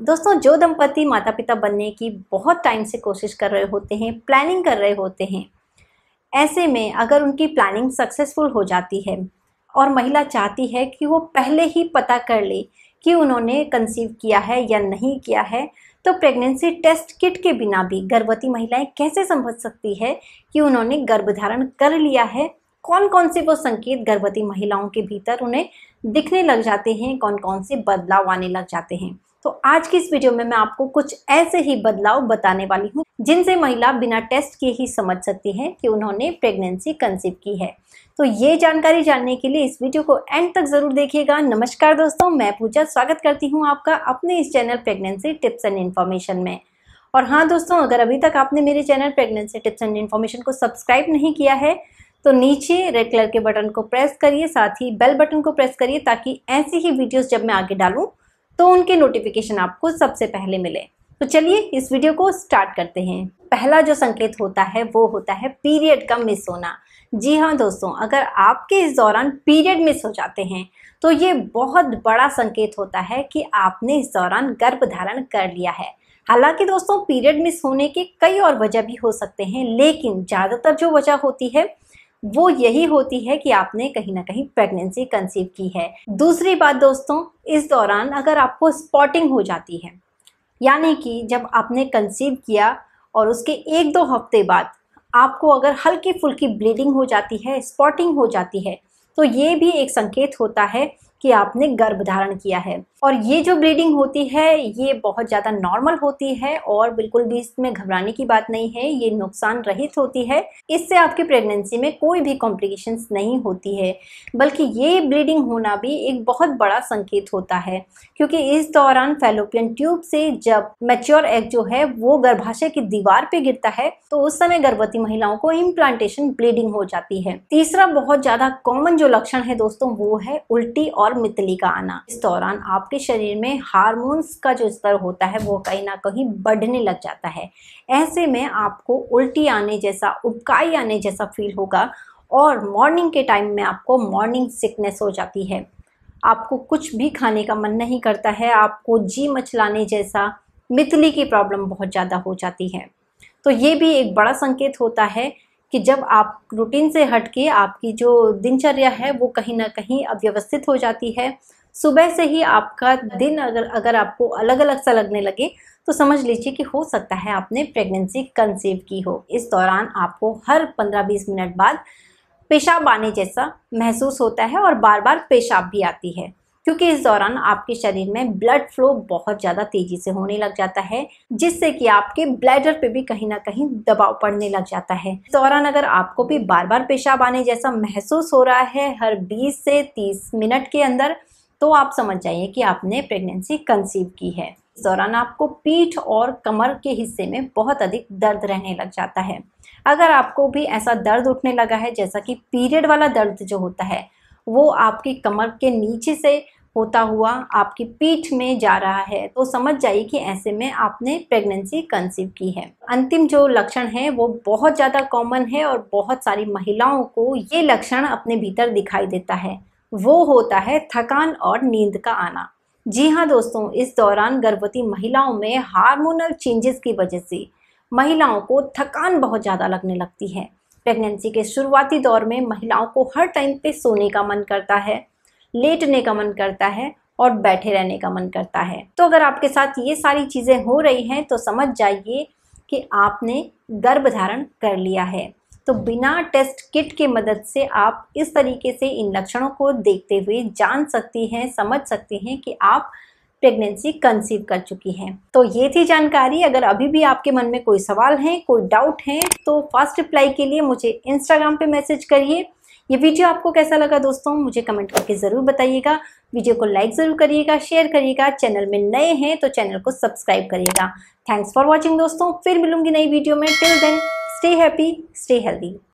दोस्तों जो दंपति माता पिता बनने की बहुत टाइम से कोशिश कर रहे होते हैं प्लानिंग कर रहे होते हैं ऐसे में अगर उनकी प्लानिंग सक्सेसफुल हो जाती है और महिला चाहती है कि वो पहले ही पता कर ले कि उन्होंने कंसीव किया है या नहीं किया है तो प्रेगनेंसी टेस्ट किट के बिना भी गर्भवती महिलाएं कैसे समझ सकती है कि उन्होंने गर्भधारण कर लिया है कौन कौन से वो संकेत गर्भवती महिलाओं के भीतर उन्हें दिखने लग जाते हैं कौन कौन से बदलाव आने लग जाते हैं तो आज की इस वीडियो में मैं आपको कुछ ऐसे ही बदलाव बताने वाली हूँ जिनसे महिला बिना टेस्ट किए ही समझ सकती है कि उन्होंने प्रेगनेंसी कंसीव की है तो ये जानकारी जानने के लिए इस वीडियो को एंड तक जरूर देखिएगा नमस्कार दोस्तों मैं पूजा स्वागत करती हूँ आपका अपने इस channel pregnancy tips and information में और हाँ दोस्तों अगर अभी तक आपने मेरे channel pregnancy tips and information को सब्सक्राइब नहीं किया है तो नीचे रेड कलर के बटन को प्रेस करिए साथ ही बेल बटन को प्रेस करिए ताकि ऐसी ही वीडियोस जब मैं आगे डालूँ तो उनके नोटिफिकेशन आपको सबसे पहले मिले तो चलिए इस वीडियो को स्टार्ट करते हैं पहला जो संकेत होता है वो होता है पीरियड का मिस होना जी हाँ दोस्तों अगर आपके इस दौरान पीरियड मिस हो जाते हैं तो ये बहुत बड़ा संकेत होता है कि आपने इस दौरान गर्भ धारण कर लिया है हालांकि दोस्तों पीरियड मिस होने के कई और वजह भी हो सकते हैं लेकिन ज़्यादातर जो वजह होती है वो यही होती है कि आपने कहीं ना कहीं प्रेगनेंसी कंसीव की है दूसरी बात दोस्तों इस दौरान अगर आपको स्पॉटिंग हो जाती है यानी कि जब आपने कंसीव किया और उसके एक दो हफ्ते बाद आपको अगर हल्की फुल्की ब्लीडिंग हो जाती है स्पॉटिंग हो जाती है तो ये भी एक संकेत होता है कि आपने गर्भ धारण किया है और ये जो ब्लीडिंग होती है ये बहुत ज़्यादा नॉर्मल होती है और बिल्कुल भी इसमें घबराने की बात नहीं है ये नुकसान रहित होती है इससे आपकी प्रेगनेंसी में कोई भी कॉम्प्लिकेशन नहीं होती है बल्कि ये ब्लीडिंग होना भी एक बहुत बड़ा संकेत होता है क्योंकि इस दौरान फेलोपियन ट्यूब से जब मेच्योर एग जो है वो गर्भाशय की दीवार पे गिरता है तो उस समय गर्भवती महिलाओं को इम्प्लांटेशन ब्लीडिंग हो जाती है तीसरा बहुत ज़्यादा कॉमन जो लक्षण है दोस्तों वो है उल्टी और और मितली का आना इस दौरान आपके शरीर में हार्मोन्स का जो स्तर होता है वो कहीं ना कहीं बढ़ने लग जाता है ऐसे में आपको उल्टी आने जैसा उबकाई आने जैसा फील होगा और मॉर्निंग के टाइम में आपको मॉर्निंग सिकनेस हो जाती है आपको कुछ भी खाने का मन नहीं करता है आपको जी मचलाने जैसा मितली की प्रॉब्लम बहुत ज़्यादा हो जाती है तो ये भी एक बड़ा संकेत होता है कि जब आप रूटीन से हट के आपकी जो दिनचर्या है वो कहीं ना कहीं अव्यवस्थित हो जाती है सुबह से ही आपका दिन अगर अगर आपको अलग अलग सा लगने लगे तो समझ लीजिए कि हो सकता है आपने प्रेगनेंसी कंसीव की हो इस दौरान आपको हर 15-20 मिनट बाद पेशाब आने जैसा महसूस होता है और बार बार पेशाब भी आती है क्योंकि इस दौरान आपके शरीर में ब्लड फ्लो बहुत ज़्यादा तेजी से होने लग जाता है जिससे कि आपके ब्लैडर पे भी कहीं ना कहीं दबाव पड़ने लग जाता है इस दौरान अगर आपको भी बार बार पेशाब आने जैसा महसूस हो रहा है हर 20 से 30 मिनट के अंदर तो आप समझ जाइए कि आपने प्रेगनेंसी कंसीव की है इस दौरान आपको पीठ और कमर के हिस्से में बहुत अधिक दर्द रहने लग जाता है अगर आपको भी ऐसा दर्द उठने लगा है जैसा कि पीरियड वाला दर्द जो होता है वो आपकी कमर के नीचे से होता हुआ आपकी पीठ में जा रहा है तो समझ जाइए कि ऐसे में आपने प्रेगनेंसी कंसीव की है अंतिम जो लक्षण है वो बहुत ज़्यादा कॉमन है और बहुत सारी महिलाओं को ये लक्षण अपने भीतर दिखाई देता है वो होता है थकान और नींद का आना जी हाँ दोस्तों इस दौरान गर्भवती महिलाओं में हार्मोनल चेंजेस की वजह से महिलाओं को थकान बहुत ज़्यादा लगने लगती है प्रेगनेंसी के शुरुआती दौर में महिलाओं को हर टाइम पे सोने का मन करता है लेटने का मन करता है और बैठे रहने का मन करता है तो अगर आपके साथ ये सारी चीज़ें हो रही हैं तो समझ जाइए कि आपने गर्भ धारण कर लिया है तो बिना टेस्ट किट के मदद से आप इस तरीके से इन लक्षणों को देखते हुए जान सकती हैं समझ सकती हैं कि आप प्रेगनेंसी कंसीव कर चुकी हैं तो ये थी जानकारी अगर अभी भी आपके मन में कोई सवाल है कोई डाउट है तो फास्ट रिप्लाई के लिए मुझे इंस्टाग्राम पे मैसेज करिए ये वीडियो आपको कैसा लगा दोस्तों मुझे कमेंट करके ज़रूर बताइएगा वीडियो को लाइक ज़रूर करिएगा शेयर करिएगा चैनल में नए हैं तो चैनल को सब्सक्राइब करिएगा थैंक्स फॉर वॉचिंग दोस्तों फिर मिलूंगी नई वीडियो में till then stay happy stay healthy